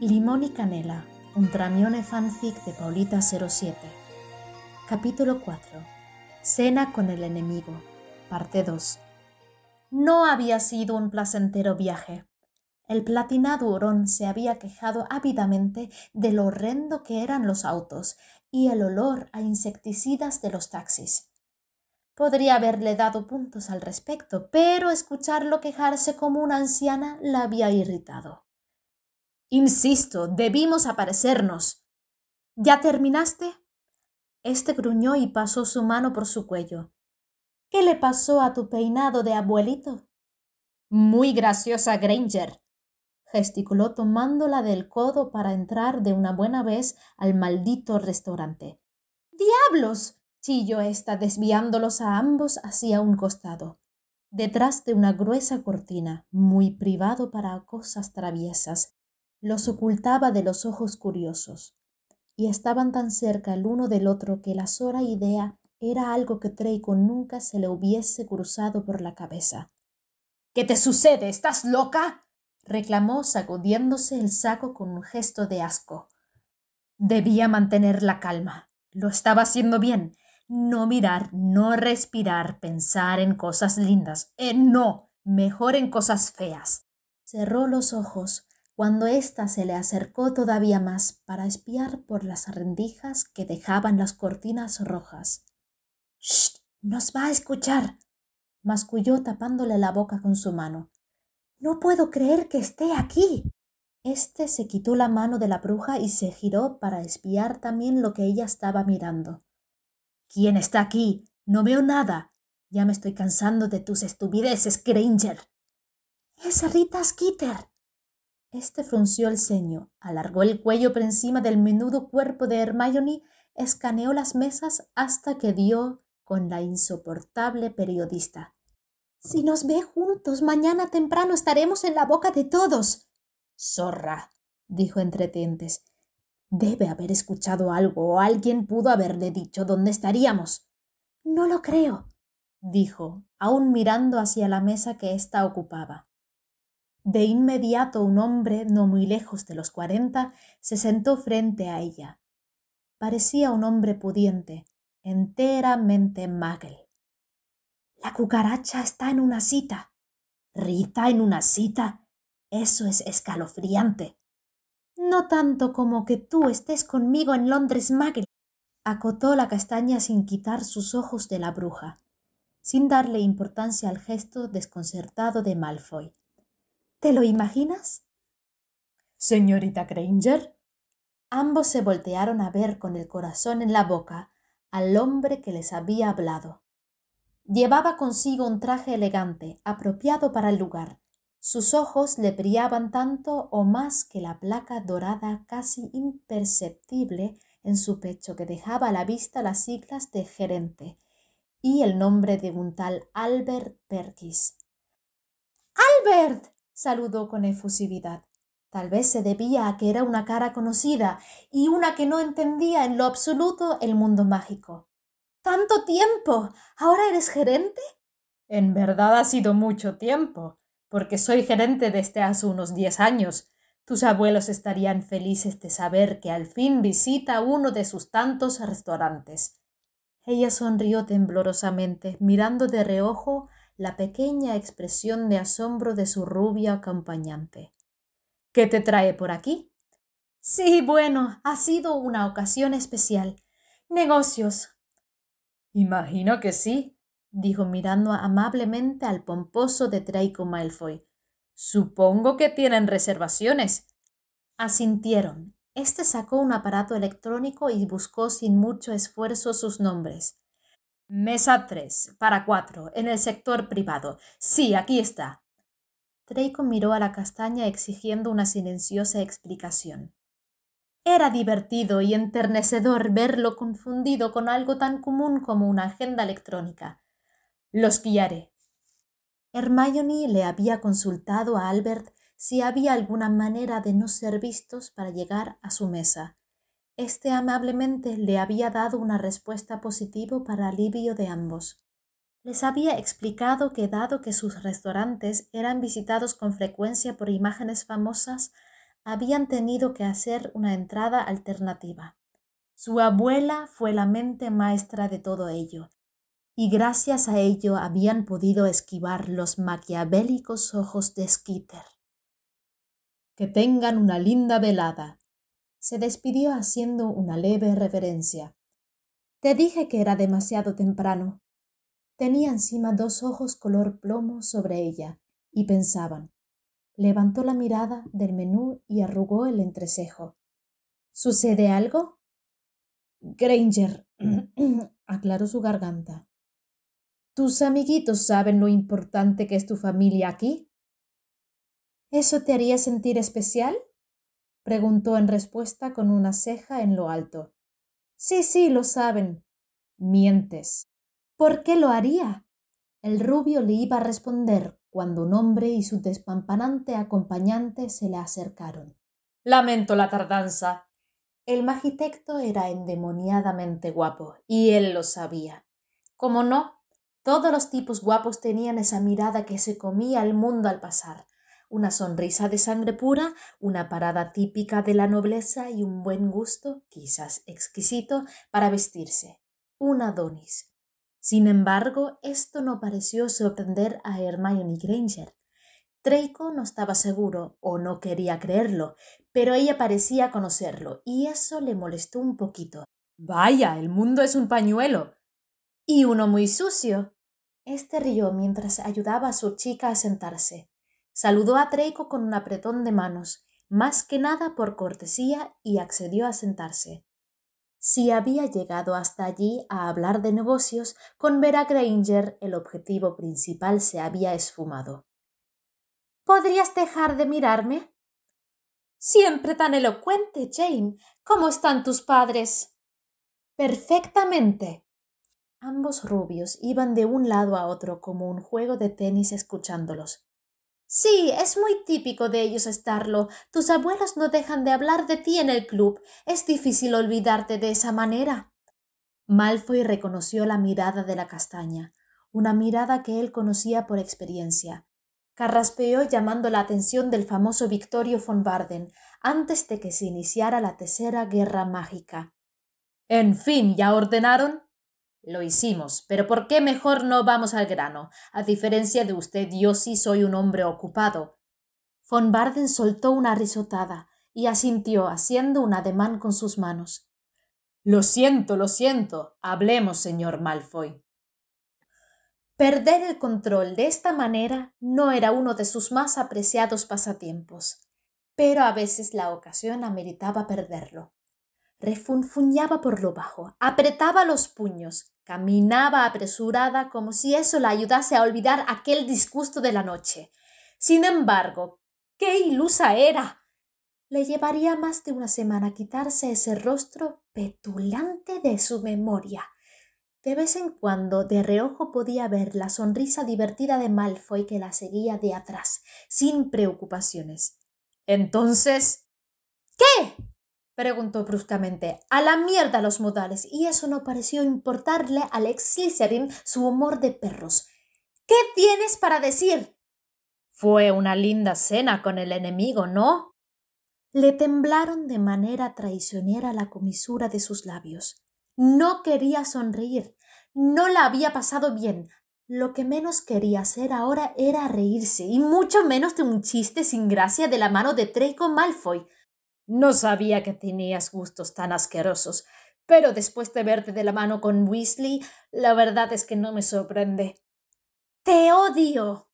Limón y canela, un tramione fanfic de Paulita 07. Capítulo 4. Cena con el enemigo. Parte 2. No había sido un placentero viaje. El platinado hurón se había quejado ávidamente de lo horrendo que eran los autos y el olor a insecticidas de los taxis. Podría haberle dado puntos al respecto, pero escucharlo quejarse como una anciana la había irritado. Insisto, debimos aparecernos. ¿Ya terminaste? Este gruñó y pasó su mano por su cuello. ¿Qué le pasó a tu peinado de abuelito? Muy graciosa, Granger, gesticuló tomándola del codo para entrar de una buena vez al maldito restaurante. ¡Diablos! chilló ésta, desviándolos a ambos hacia un costado, detrás de una gruesa cortina, muy privado para cosas traviesas, los ocultaba de los ojos curiosos, y estaban tan cerca el uno del otro que la sola idea era algo que Draco nunca se le hubiese cruzado por la cabeza. ¿Qué te sucede? ¿Estás loca? reclamó sacudiéndose el saco con un gesto de asco. Debía mantener la calma. Lo estaba haciendo bien. No mirar, no respirar, pensar en cosas lindas. Eh, no, mejor en cosas feas. Cerró los ojos, cuando ésta se le acercó todavía más para espiar por las rendijas que dejaban las cortinas rojas. ¡Shh! ¡Nos va a escuchar! masculló tapándole la boca con su mano. No puedo creer que esté aquí. Este se quitó la mano de la bruja y se giró para espiar también lo que ella estaba mirando. ¿Quién está aquí? No veo nada. Ya me estoy cansando de tus estupideces, Granger. Es Rita Skeeter, este frunció el ceño, alargó el cuello por encima del menudo cuerpo de Hermione, escaneó las mesas hasta que dio con la insoportable periodista. Si nos ve juntos mañana temprano estaremos en la boca de todos. Zorra, dijo entre dientes. Debe haber escuchado algo o alguien pudo haberle dicho dónde estaríamos. No lo creo, dijo, aún mirando hacia la mesa que ésta ocupaba. De inmediato un hombre, no muy lejos de los cuarenta, se sentó frente a ella. Parecía un hombre pudiente, enteramente magel. La cucaracha está en una cita. Rita en una cita. Eso es escalofriante. No tanto como que tú estés conmigo en Londres, Magel. Acotó la castaña sin quitar sus ojos de la bruja, sin darle importancia al gesto desconcertado de Malfoy. ¿Te lo imaginas? Señorita Granger. Ambos se voltearon a ver con el corazón en la boca al hombre que les había hablado. Llevaba consigo un traje elegante, apropiado para el lugar. Sus ojos le brillaban tanto o más que la placa dorada casi imperceptible en su pecho que dejaba a la vista las siglas de gerente y el nombre de un tal Albert Perkis. ¡Albert! saludó con efusividad. Tal vez se debía a que era una cara conocida y una que no entendía en lo absoluto el mundo mágico. ¡Tanto tiempo! ¿Ahora eres gerente? En verdad ha sido mucho tiempo, porque soy gerente desde hace unos diez años. Tus abuelos estarían felices de saber que al fin visita uno de sus tantos restaurantes. Ella sonrió temblorosamente, mirando de reojo la pequeña expresión de asombro de su rubia acompañante. ¿Qué te trae por aquí? Sí, bueno, ha sido una ocasión especial. Negocios. Imagino que sí, dijo mirando amablemente al pomposo de Draco Malfoy. Supongo que tienen reservaciones. Asintieron. Este sacó un aparato electrónico y buscó sin mucho esfuerzo sus nombres. Mesa tres, para cuatro, en el sector privado. Sí, aquí está. Draco miró a la castaña exigiendo una silenciosa explicación. Era divertido y enternecedor verlo confundido con algo tan común como una agenda electrónica. Los guiaré. Hermione le había consultado a Albert si había alguna manera de no ser vistos para llegar a su mesa. Este amablemente le había dado una respuesta positiva para alivio de ambos. Les había explicado que dado que sus restaurantes eran visitados con frecuencia por imágenes famosas, habían tenido que hacer una entrada alternativa. Su abuela fue la mente maestra de todo ello, y gracias a ello habían podido esquivar los maquiavélicos ojos de Skeeter. Que tengan una linda velada, se despidió haciendo una leve reverencia. Te dije que era demasiado temprano. Tenía encima dos ojos color plomo sobre ella, y pensaban. Levantó la mirada del menú y arrugó el entrecejo. ¿Sucede algo? Granger aclaró su garganta. ¿Tus amiguitos saben lo importante que es tu familia aquí? ¿Eso te haría sentir especial? preguntó en respuesta con una ceja en lo alto. Sí, sí, lo saben. Mientes. ¿Por qué lo haría? El rubio le iba a responder cuando un hombre y su despampanante acompañante se le acercaron. Lamento la tardanza. El magitecto era endemoniadamente guapo, y él lo sabía. Como no, todos los tipos guapos tenían esa mirada que se comía el mundo al pasar, una sonrisa de sangre pura, una parada típica de la nobleza y un buen gusto, quizás exquisito, para vestirse. Un Adonis. Sin embargo, esto no pareció sorprender a Hermione Granger. Draco no estaba seguro o no quería creerlo, pero ella parecía conocerlo y eso le molestó un poquito. Vaya, el mundo es un pañuelo. Y uno muy sucio. Este rió mientras ayudaba a su chica a sentarse. Saludó a Treiko con un apretón de manos, más que nada por cortesía, y accedió a sentarse. Si había llegado hasta allí a hablar de negocios, con Vera Granger el objetivo principal se había esfumado. ¿Podrías dejar de mirarme? Siempre tan elocuente, Jane. ¿Cómo están tus padres? Perfectamente. Ambos rubios iban de un lado a otro como un juego de tenis escuchándolos. Sí, es muy típico de ellos estarlo. Tus abuelos no dejan de hablar de ti en el club. Es difícil olvidarte de esa manera. Malfoy reconoció la mirada de la castaña, una mirada que él conocía por experiencia. Carraspeó llamando la atención del famoso Victorio von Barden antes de que se iniciara la tercera guerra mágica. En fin, ¿ya ordenaron? Lo hicimos, pero ¿por qué mejor no vamos al grano? A diferencia de usted, yo sí soy un hombre ocupado. Von Barden soltó una risotada y asintió haciendo un ademán con sus manos. Lo siento, lo siento. Hablemos, señor Malfoy. Perder el control de esta manera no era uno de sus más apreciados pasatiempos, pero a veces la ocasión ameritaba perderlo refunfuñaba por lo bajo, apretaba los puños, caminaba apresurada como si eso la ayudase a olvidar aquel disgusto de la noche. Sin embargo, ¡qué ilusa era! Le llevaría más de una semana quitarse ese rostro petulante de su memoria. De vez en cuando, de reojo podía ver la sonrisa divertida de Malfoy que la seguía de atrás, sin preocupaciones. Entonces. ¿Qué? preguntó bruscamente. A la mierda los modales. Y eso no pareció importarle al ex Slytherin su humor de perros. ¿Qué tienes para decir? Fue una linda cena con el enemigo, ¿no? Le temblaron de manera traicionera la comisura de sus labios. No quería sonreír. No la había pasado bien. Lo que menos quería hacer ahora era reírse, y mucho menos de un chiste sin gracia de la mano de Draco Malfoy. No sabía que tenías gustos tan asquerosos, pero después de verte de la mano con Weasley, la verdad es que no me sorprende. Te odio.